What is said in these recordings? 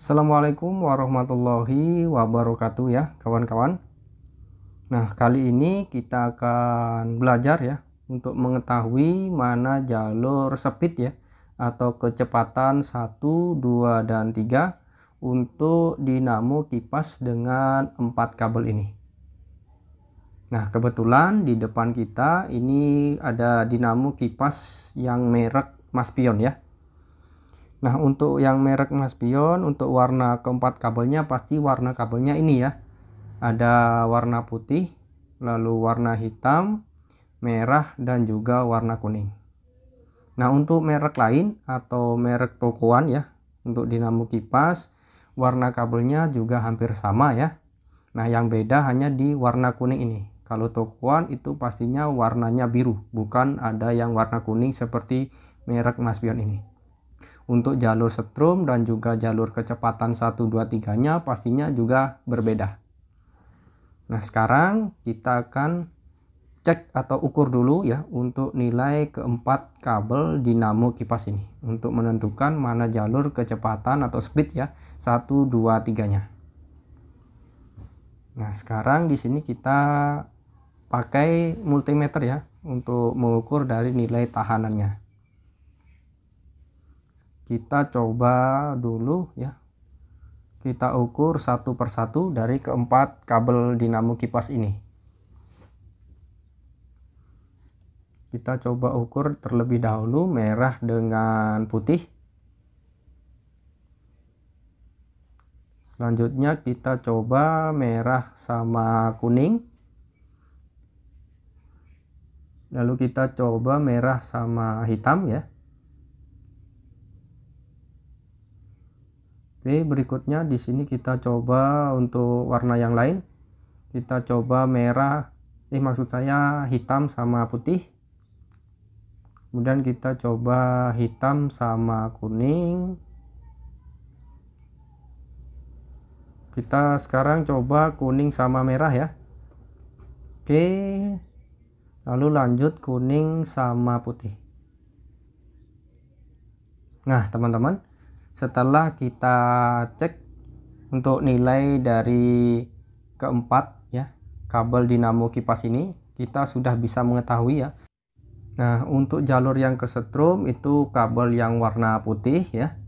Assalamualaikum warahmatullahi wabarakatuh ya kawan-kawan Nah kali ini kita akan belajar ya Untuk mengetahui mana jalur speed ya Atau kecepatan 1, 2, dan 3 Untuk dinamo kipas dengan 4 kabel ini Nah, kebetulan di depan kita ini ada dinamo kipas yang merek Maspion ya. Nah untuk yang merek Mas Pion untuk warna keempat kabelnya pasti warna kabelnya ini ya ada warna putih lalu warna hitam merah dan juga warna kuning Nah untuk merek lain atau merek tokoan ya untuk dinamo kipas warna kabelnya juga hampir sama ya Nah yang beda hanya di warna kuning ini kalau tokoan itu pastinya warnanya biru bukan ada yang warna kuning seperti merek Mas Pion ini untuk jalur setrum dan juga jalur kecepatan 1, 2, 3 nya pastinya juga berbeda. Nah sekarang kita akan cek atau ukur dulu ya untuk nilai keempat kabel dinamo kipas ini untuk menentukan mana jalur kecepatan atau speed ya 1, 2, 3 nya. Nah sekarang di sini kita pakai multimeter ya untuk mengukur dari nilai tahanannya kita coba dulu ya kita ukur satu persatu dari keempat kabel dinamo kipas ini kita coba ukur terlebih dahulu merah dengan putih selanjutnya kita coba merah sama kuning lalu kita coba merah sama hitam ya Oke, berikutnya di sini kita coba untuk warna yang lain. Kita coba merah, eh maksud saya hitam sama putih. Kemudian kita coba hitam sama kuning. Kita sekarang coba kuning sama merah ya. Oke. Lalu lanjut kuning sama putih. Nah, teman-teman, setelah kita cek untuk nilai dari keempat ya kabel dinamo kipas ini kita sudah bisa mengetahui ya Nah untuk jalur yang kesetrum itu kabel yang warna putih ya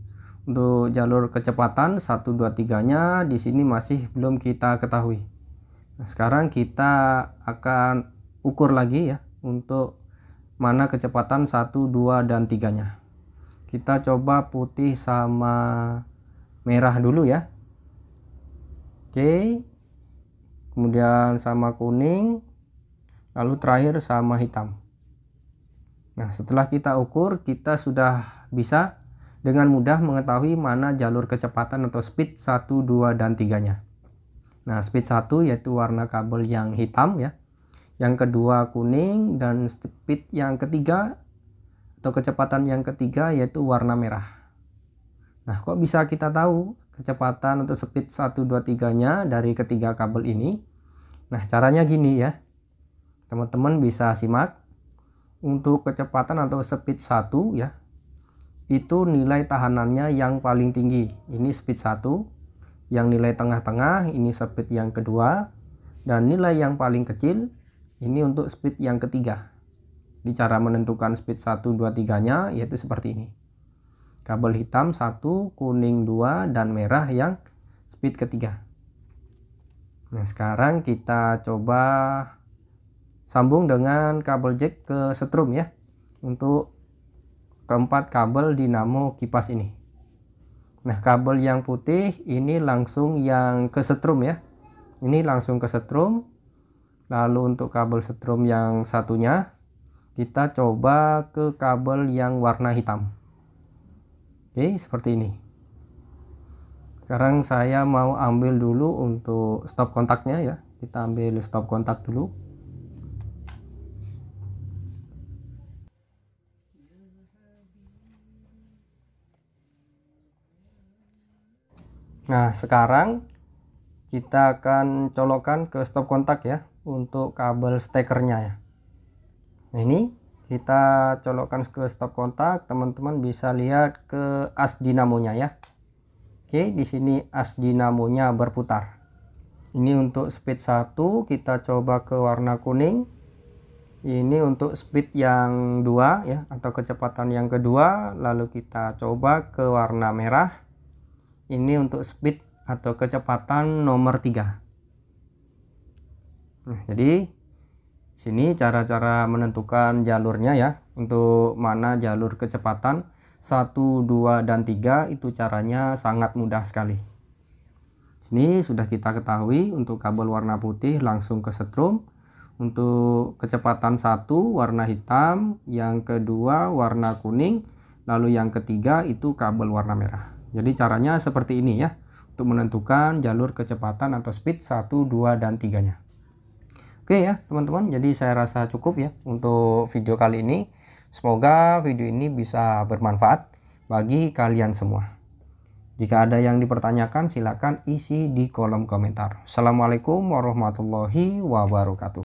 untuk jalur kecepatan satu dua tiganya nya di sini masih belum kita ketahui nah, sekarang kita akan ukur lagi ya untuk mana kecepatan 1 2 dan 3 nya kita coba putih sama merah dulu ya oke kemudian sama kuning lalu terakhir sama hitam nah setelah kita ukur kita sudah bisa dengan mudah mengetahui mana jalur kecepatan atau speed 1, 2, dan 3 nya. Nah speed 1 yaitu warna kabel yang hitam ya. Yang kedua kuning dan speed yang ketiga atau kecepatan yang ketiga yaitu warna merah. Nah, kok bisa kita tahu kecepatan atau speed 1, 2, 3-nya dari ketiga kabel ini? Nah, caranya gini ya. Teman-teman bisa simak. Untuk kecepatan atau speed 1 ya, itu nilai tahanannya yang paling tinggi. Ini speed 1. Yang nilai tengah-tengah, ini speed yang kedua. Dan nilai yang paling kecil, ini untuk speed yang ketiga. Jadi cara menentukan speed 1, 2, 3 nya yaitu seperti ini. Kabel hitam 1, kuning 2, dan merah yang speed ketiga. Nah sekarang kita coba sambung dengan kabel jack ke setrum ya. Untuk keempat kabel dinamo kipas ini. Nah kabel yang putih ini langsung yang ke setrum ya. Ini langsung ke setrum lalu untuk kabel setrum yang satunya kita coba ke kabel yang warna hitam oke seperti ini sekarang saya mau ambil dulu untuk stop kontaknya ya kita ambil stop kontak dulu Nah, sekarang kita akan colokkan ke stop kontak ya untuk kabel stekernya ya nah ini kita colokkan ke stop kontak teman-teman bisa lihat ke as dinamonya ya Oke di sini as dinamonya berputar ini untuk speed 1 kita coba ke warna kuning ini untuk speed yang dua ya atau kecepatan yang kedua lalu kita coba ke warna merah ini untuk speed atau kecepatan nomor tiga. nah, jadi Sini cara-cara menentukan jalurnya ya. Untuk mana jalur kecepatan 1, 2 dan 3 itu caranya sangat mudah sekali. ini sudah kita ketahui untuk kabel warna putih langsung ke setrum. Untuk kecepatan satu warna hitam, yang kedua warna kuning, lalu yang ketiga itu kabel warna merah. Jadi caranya seperti ini ya untuk menentukan jalur kecepatan atau speed 1, 2 dan 3-nya. Oke ya teman-teman, jadi saya rasa cukup ya untuk video kali ini. Semoga video ini bisa bermanfaat bagi kalian semua. Jika ada yang dipertanyakan, silakan isi di kolom komentar. Assalamualaikum warahmatullahi wabarakatuh.